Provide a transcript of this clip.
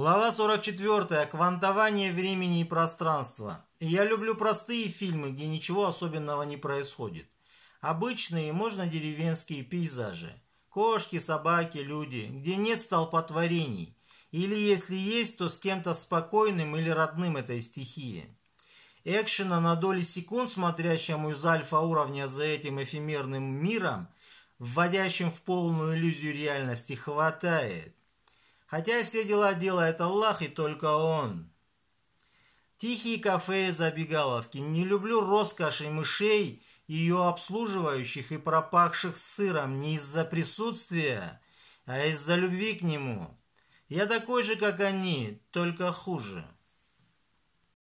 Глава 44. Квантование времени и пространства. Я люблю простые фильмы, где ничего особенного не происходит. Обычные, можно деревенские пейзажи. Кошки, собаки, люди, где нет столпотворений. Или если есть, то с кем-то спокойным или родным этой стихии. Экшена на доли секунд, смотрящему из альфа-уровня за этим эфемерным миром, вводящим в полную иллюзию реальности, хватает. Хотя все дела делает Аллах, и только Он. Тихие кафе и забегаловки. Не люблю роскоши мышей, ее обслуживающих и пропахших сыром не из-за присутствия, а из-за любви к нему. Я такой же, как они, только хуже.